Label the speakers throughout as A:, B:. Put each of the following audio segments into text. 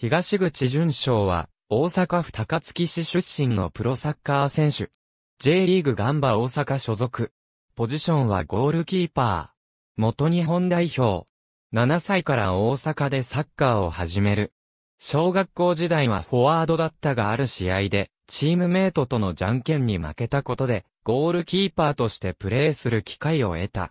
A: 東口淳章は、大阪府高槻市出身のプロサッカー選手。J リーグガンバ大阪所属。ポジションはゴールキーパー。元日本代表。7歳から大阪でサッカーを始める。小学校時代はフォワードだったがある試合で、チームメイトとのじゃんけんに負けたことで、ゴールキーパーとしてプレーする機会を得た。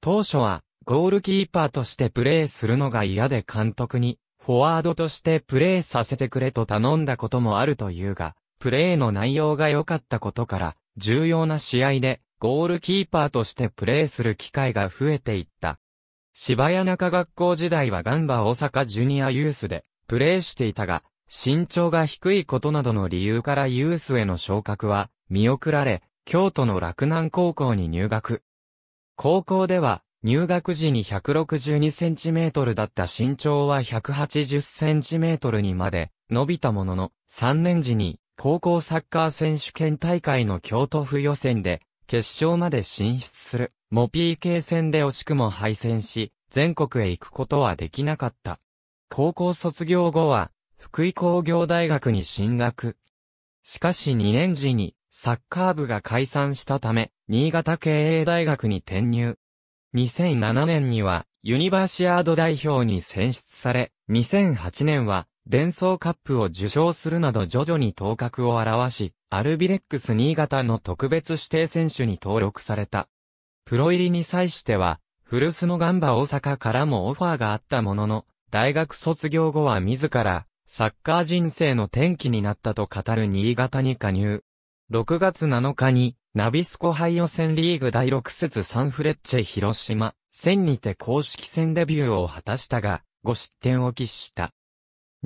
A: 当初は、ゴールキーパーとしてプレーするのが嫌で監督に、フォワードとしてプレーさせてくれと頼んだこともあるというが、プレーの内容が良かったことから、重要な試合で、ゴールキーパーとしてプレーする機会が増えていった。芝谷中学校時代はガンバ大阪ジュニアユースで、プレーしていたが、身長が低いことなどの理由からユースへの昇格は、見送られ、京都の洛南高校に入学。高校では、入学時に 162cm だった身長は 180cm にまで伸びたものの、3年時に高校サッカー選手権大会の京都府予選で決勝まで進出するも PK 戦で惜しくも敗戦し、全国へ行くことはできなかった。高校卒業後は福井工業大学に進学。しかし2年時にサッカー部が解散したため、新潟経営大学に転入。2007年にはユニバーシアード代表に選出され、2008年は伝送カップを受賞するなど徐々に頭角を表し、アルビレックス新潟の特別指定選手に登録された。プロ入りに際しては、古巣のガンバ大阪からもオファーがあったものの、大学卒業後は自ら、サッカー人生の転機になったと語る新潟に加入。6月7日に、ナビスコ杯予選リーグ第6節サンフレッチェ広島戦にて公式戦デビューを果たしたが、5失点を喫した。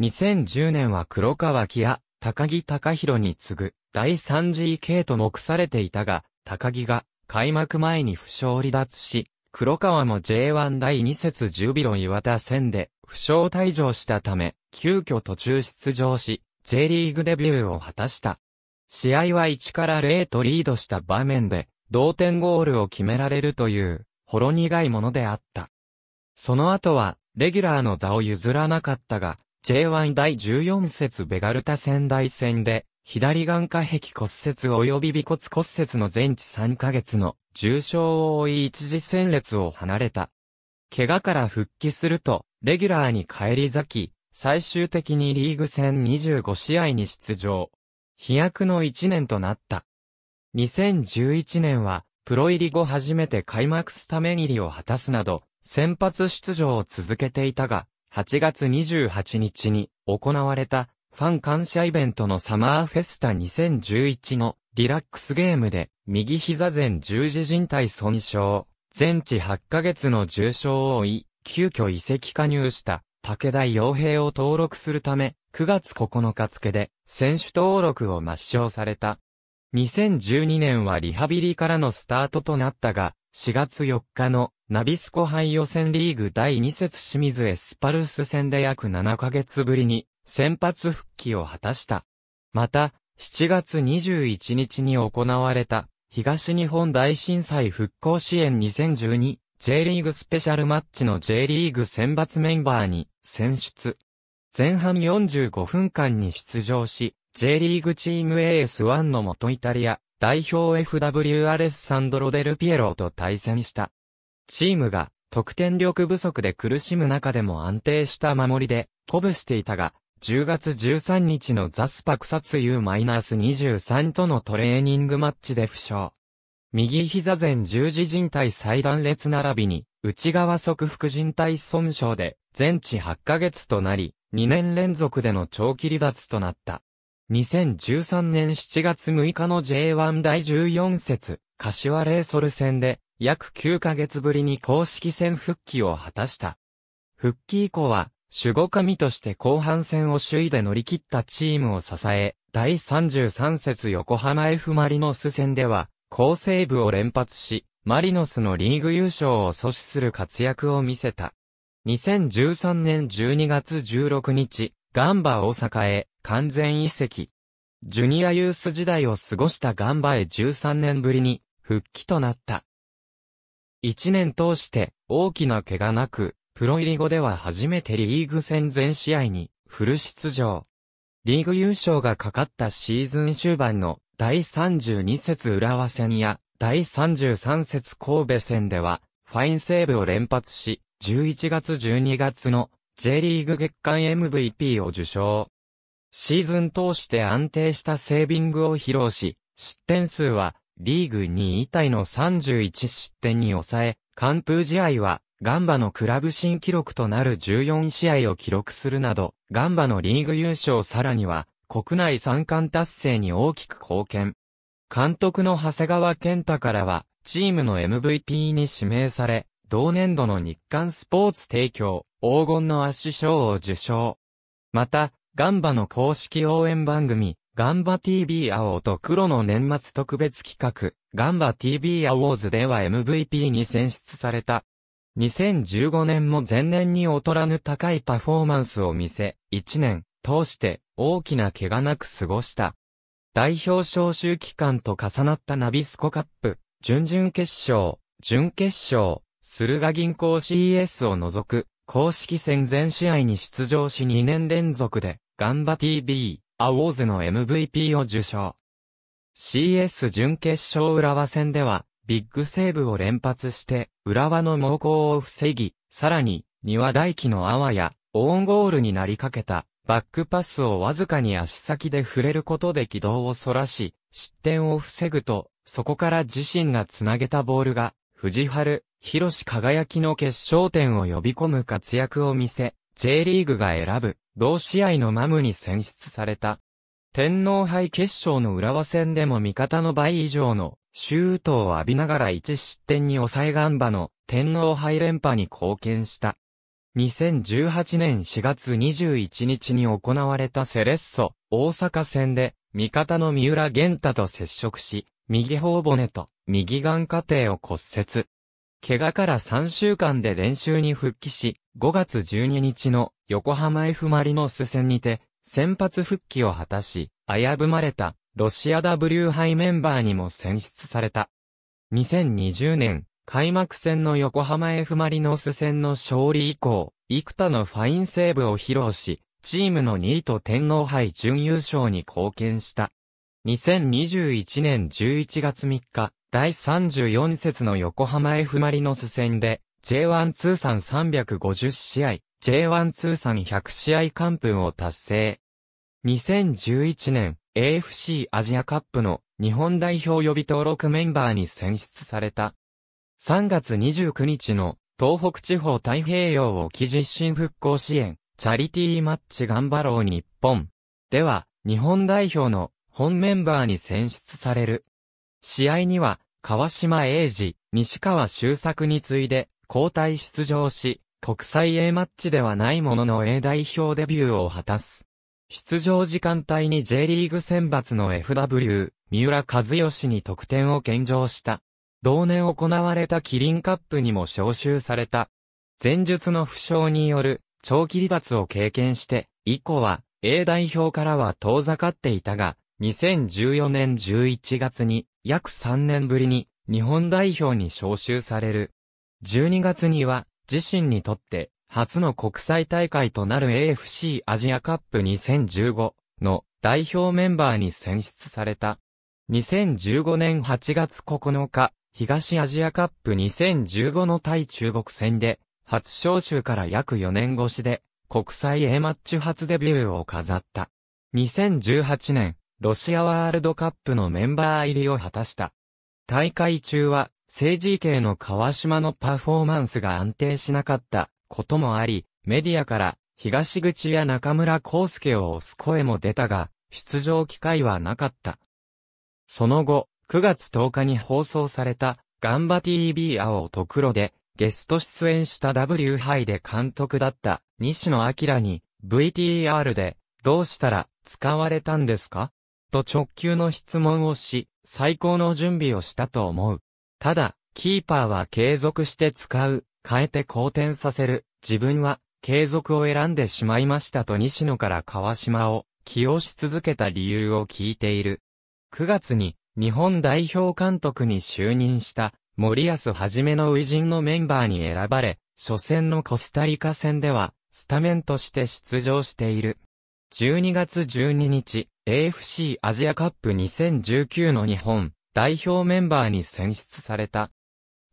A: 2010年は黒川木や高木隆弘に次ぐ第 3GK と目されていたが、高木が開幕前に負傷離脱し、黒川も J1 第2節10ビロ岩田戦で負傷退場したため、急遽途中出場し、J リーグデビューを果たした。試合は1から0とリードした場面で、同点ゴールを決められるという、ほろ苦いものであった。その後は、レギュラーの座を譲らなかったが、J1 第14節ベガルタ仙台戦で、左眼下壁骨折及び尾骨骨折の全治3ヶ月の重傷を負い一時戦列を離れた。怪我から復帰すると、レギュラーに返り咲き、最終的にリーグ戦25試合に出場。飛躍の一年となった。2011年は、プロ入り後初めて開幕スタメン入りを果たすなど、先発出場を続けていたが、8月28日に行われたファン感謝イベントのサマーフェスタ2011のリラックスゲームで右膝前十字靭帯損傷、全治8ヶ月の重傷を負い、急遽移籍加入した武田洋平を登録するため9月9日付で選手登録を抹消された。2012年はリハビリからのスタートとなったが、4月4日のナビスコ杯予選リーグ第2節清水エスパルス戦で約7ヶ月ぶりに先発復帰を果たした。また、7月21日に行われた東日本大震災復興支援 2012J リーグスペシャルマッチの J リーグ選抜メンバーに選出。前半45分間に出場し、J リーグチーム AS1 の元イタリア、代表 FW アレッサンドロ・デルピエロと対戦した。チームが得点力不足で苦しむ中でも安定した守りで鼓舞していたが、10月13日のザスパクサツ U-23 とのトレーニングマッチで負傷。右膝前十字靭帯最断裂並びに内側側副靭帯損傷で全治8ヶ月となり、2年連続での長期離脱となった。2013年7月6日の J1 第14節、柏レイソル戦で、約9ヶ月ぶりに公式戦復帰を果たした。復帰以降は、守護神として後半戦を首位で乗り切ったチームを支え、第33節横浜 F マリノス戦では、好セーブを連発し、マリノスのリーグ優勝を阻止する活躍を見せた。2013年12月16日、ガンバ大阪へ完全移籍。ジュニアユース時代を過ごしたガンバへ13年ぶりに復帰となった。1年通して大きな怪我なく、プロ入り後では初めてリーグ戦全試合にフル出場。リーグ優勝がかかったシーズン終盤の第32節浦和戦や第33節神戸戦ではファインセーブを連発し、11月12月の J リーグ月間 MVP を受賞。シーズン通して安定したセービングを披露し、失点数はリーグ2位体の31失点に抑え、完封試合はガンバのクラブ新記録となる14試合を記録するなど、ガンバのリーグ優勝さらには国内三冠達成に大きく貢献。監督の長谷川健太からは、チームの MVP に指名され、同年度の日刊スポーツ提供、黄金の足賞を受賞。また、ガンバの公式応援番組、ガンバ TV 青と黒の年末特別企画、ガンバ TV アウォーズでは MVP に選出された。2015年も前年に劣らぬ高いパフォーマンスを見せ、1年通して大きな怪我なく過ごした。代表招集期間と重なったナビスコカップ、準々決勝、準決勝、駿河銀行 CS を除く、公式戦全試合に出場し2年連続で、ガンバ TV、アウォーズの MVP を受賞。CS 準決勝浦和戦では、ビッグセーブを連発して、浦和の猛攻を防ぎ、さらに、庭大輝のあわや、オウンゴールになりかけた、バックパスをわずかに足先で触れることで軌道を反らし、失点を防ぐと、そこから自身がつなげたボールが、藤原、広し輝きの決勝点を呼び込む活躍を見せ、J リーグが選ぶ、同試合のマムに選出された。天皇杯決勝の浦和戦でも味方の倍以上のシュートを浴びながら1失点に抑えガンバの天皇杯連覇に貢献した。2018年4月21日に行われたセレッソ大阪戦で味方の三浦玄太と接触し、右頬骨と右眼下底を骨折。怪我から3週間で練習に復帰し、5月12日の横浜 F マリノス戦にて、先発復帰を果たし、危ぶまれた、ロシア W 杯メンバーにも選出された。2020年、開幕戦の横浜 F マリノス戦の勝利以降、幾多のファインセーブを披露し、チームの2位と天皇杯準優勝に貢献した。2021年11月3日、第34節の横浜 F マリノス戦で、J1 通算350試合、J1 通算100試合完封を達成。2011年、AFC アジアカップの日本代表予備登録メンバーに選出された。3月29日の東北地方太平洋沖地震復興支援、チャリティーマッチ頑張ろう日本。では、日本代表の本メンバーに選出される。試合には、川島英二、西川修作に次いで、交代出場し、国際 A マッチではないものの A 代表デビューを果たす。出場時間帯に J リーグ選抜の FW、三浦和義に得点を献上した。同年行われたキリンカップにも招集された。前述の負傷による長期離脱を経験して、以降は A 代表からは遠ざかっていたが、2014年11月に約3年ぶりに日本代表に招集される。12月には自身にとって初の国際大会となる AFC アジアカップ2015の代表メンバーに選出された。2015年8月9日、東アジアカップ2015の対中国戦で、初招集から約4年越しで、国際 A マッチ初デビューを飾った。2018年、ロシアワールドカップのメンバー入りを果たした。大会中は、政治系の川島のパフォーマンスが安定しなかったこともあり、メディアから東口や中村康介を押す声も出たが、出場機会はなかった。その後、9月10日に放送された、ガンバ TV 青と黒で、ゲスト出演した W 杯で監督だった西野明に、VTR で、どうしたら使われたんですかと直球の質問をし、最高の準備をしたと思う。ただ、キーパーは継続して使う、変えて好転させる、自分は継続を選んでしまいましたと西野から川島を起用し続けた理由を聞いている。9月に日本代表監督に就任した森安はじめの偉人のメンバーに選ばれ、初戦のコスタリカ戦ではスタメンとして出場している。12月12日、AFC アジアカップ2019の日本代表メンバーに選出された。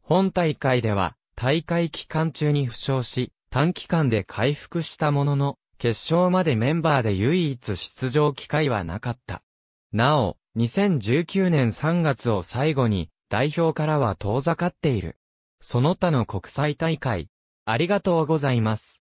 A: 本大会では大会期間中に負傷し短期間で回復したものの決勝までメンバーで唯一出場機会はなかった。なお、2019年3月を最後に代表からは遠ざかっている。その他の国際大会、ありがとうございます。